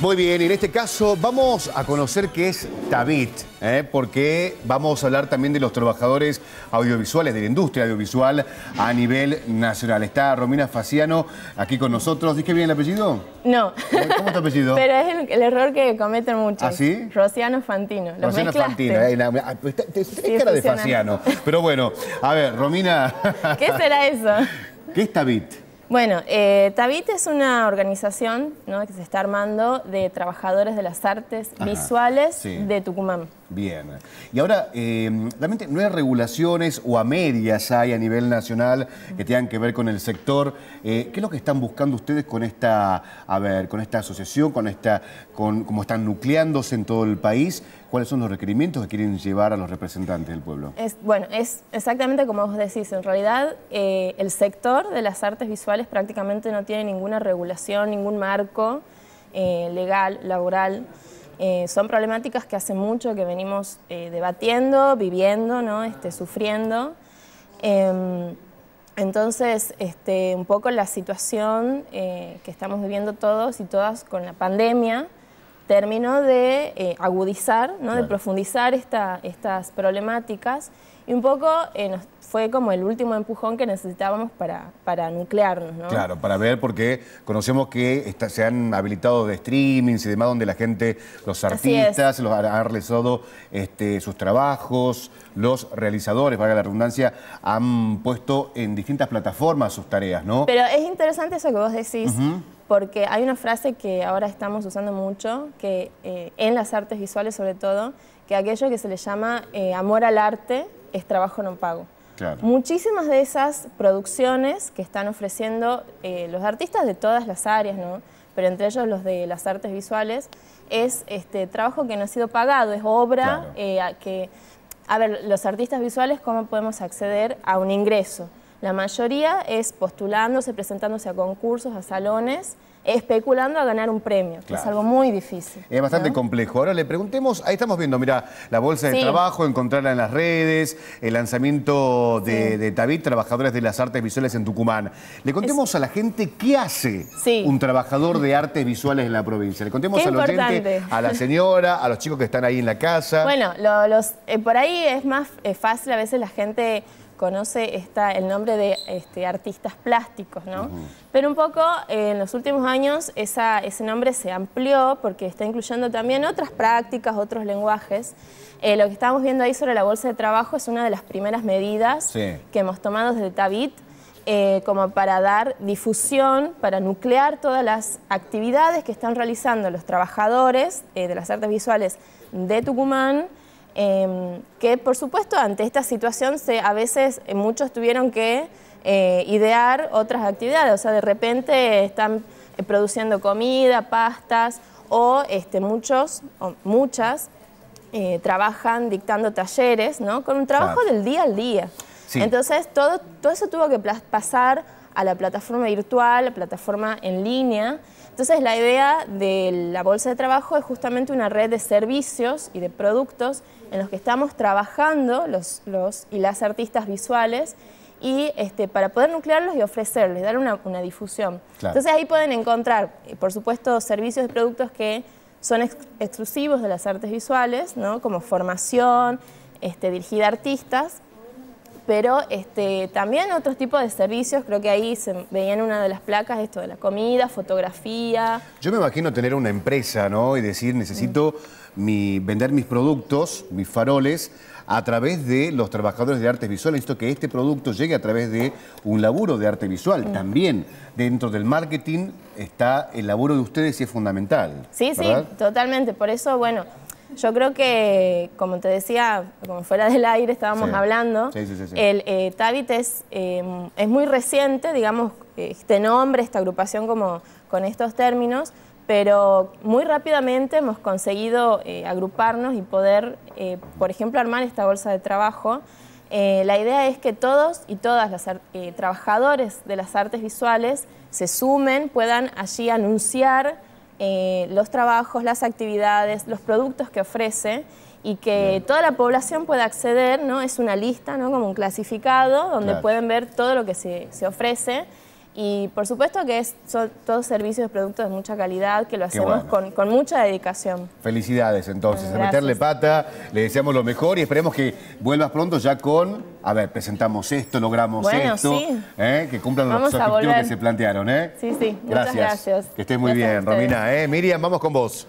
Muy bien, en este caso vamos a conocer qué es Tabit, ¿eh? porque vamos a hablar también de los trabajadores audiovisuales, de la industria audiovisual a nivel nacional. Está Romina Faciano aquí con nosotros. ¿Dije bien el apellido? No. ¿Cómo es apellido? Pero es el, error que cometen muchos. ¿Ah, sí? Rociano Fantino. Lo Rociano Fantino. Eh, ah, pues, cara de Faciano. Pero bueno, a ver, Romina. ¿Qué será eso? ¿Qué es Tabit? Bueno, eh, Tabit es una organización que se está armando de trabajadores de las artes visuales de Tucumán. Bien. Y ahora, eh, realmente no hay regulaciones o a medias hay a nivel nacional que tengan que ver con el sector. Eh, ¿Qué es lo que están buscando ustedes con esta, a ver, con esta asociación, con esta, con cómo están nucleándose en todo el país? ¿Cuáles son los requerimientos que quieren llevar a los representantes del pueblo? Es, bueno, es exactamente como vos decís. En realidad, eh, el sector de las artes visuales prácticamente no tiene ninguna regulación, ningún marco eh, legal, laboral. Eh, son problemáticas que hace mucho que venimos debatiendo, viviendo, ¿no? este, sufriendo. Em, entonces, este, un poco la situación que estamos viviendo todos y todas con la pandemia término de eh, agudizar, ¿no? de profundizar esta, estas problemáticas y un poco eh, fue como el último empujón que necesitábamos para, para nuclearnos. ¿no? Claro, para ver, porque conocemos que se han habilitado de streamings y demás, donde la gente, los artistas, los, han realizado este, sus trabajos, los realizadores, valga la redundancia, han puesto en distintas plataformas sus tareas, ¿no? Pero es interesante eso que vos decís porque hay una frase que ahora estamos usando mucho, que eh, en las artes visuales sobre todo, que aquello que se le llama eh, amor al arte es trabajo no pago. Muchísimas de esas producciones que están ofreciendo eh, los artistas de todas las áreas, ¿no? pero entre ellos los de las artes visuales, es este trabajo que no ha sido pagado, es obra que... A ver, los artistas visuales, ¿cómo podemos acceder a un ingreso? La mayoría es postulándose, presentándose a concursos, a salones, especulando a ganar un premio, que es algo muy difícil. Es bastante complejo. Ahora le preguntemos, ahí estamos viendo, mira, la bolsa de trabajo, encontrarla en las redes, el lanzamiento de, Trabajadores de las Artes Visuales en Tucumán. Le contemos a la gente qué hace un trabajador de artes visuales en la provincia. Le contemos a la gente, a la señora, a los chicos que están ahí en la casa. Bueno, los, eh, por ahí es más eh, fácil a veces la gente conoce está el nombre de este, artistas plásticos, ¿no? Pero un poco eh, en los últimos años esa, ese nombre se amplió porque está incluyendo también otras prácticas, otros lenguajes. Eh, lo que estamos viendo ahí sobre la bolsa de trabajo es una de las primeras medidas que hemos tomado desde Tavit eh, como para dar difusión, para nuclear todas las actividades que están realizando los trabajadores de las artes visuales de Tucumán Em, que por supuesto ante esta situación se, a veces eh, muchos tuvieron que eh, idear otras actividades, o sea, de repente están eh, produciendo comida, pastas, o este, muchos, muchas, trabajan dictando talleres, ¿no? Con un trabajo del día al día. Entonces, todo, todo eso tuvo que pasar a la plataforma virtual, a la plataforma en línea. Entonces la idea de la bolsa de trabajo es justamente una red de servicios y de productos en los que estamos trabajando los, y las artistas visuales y este, para poder nuclearlos y ofrecerles, dar una, difusión. Entonces ahí pueden encontrar, eh, por supuesto, servicios y productos que son exclusivos de las artes visuales, ¿no? como formación, este, dirigida a artistas, pero este, también otros tipos de servicios, creo que ahí se veían una de las placas, esto de la comida, fotografía. Yo me imagino tener una empresa, ¿no? Y decir, necesito mm. mi, vender mis productos, mis faroles, a través de los trabajadores de artes visuales. esto que este producto llegue a través de un laburo de arte visual. Mm. También dentro del marketing está el laburo de ustedes y es fundamental. Sí, sí, totalmente. Por eso, bueno yo creo que, como te decía, como fuera del aire estábamos hablando, el eh, Tabit eh, es, muy reciente, digamos, este nombre, esta agrupación con estos términos, pero muy rápidamente hemos conseguido eh, agruparnos y poder, eh, por ejemplo, armar esta bolsa de trabajo. la idea es que todos y todas los trabajadores de las artes visuales se sumen, puedan allí anunciar eh, los trabajos, las actividades, los productos que ofrece y que toda la población pueda acceder, ¿no? Es una lista, ¿no? Como un clasificado donde pueden ver todo lo que se ofrece y por supuesto que es, son todos servicios y productos de mucha calidad, que lo hacemos con, mucha dedicación. Felicidades entonces, a meterle pata, le deseamos lo mejor y esperemos que vuelvas pronto ya con, a ver, presentamos esto, logramos esto, ¿eh? que cumplan los objetivos que se plantearon. ¿eh? Sí, sí, gracias. Muchas gracias. Que estés muy bien, Romina. ¿eh? Miriam, vamos con vos.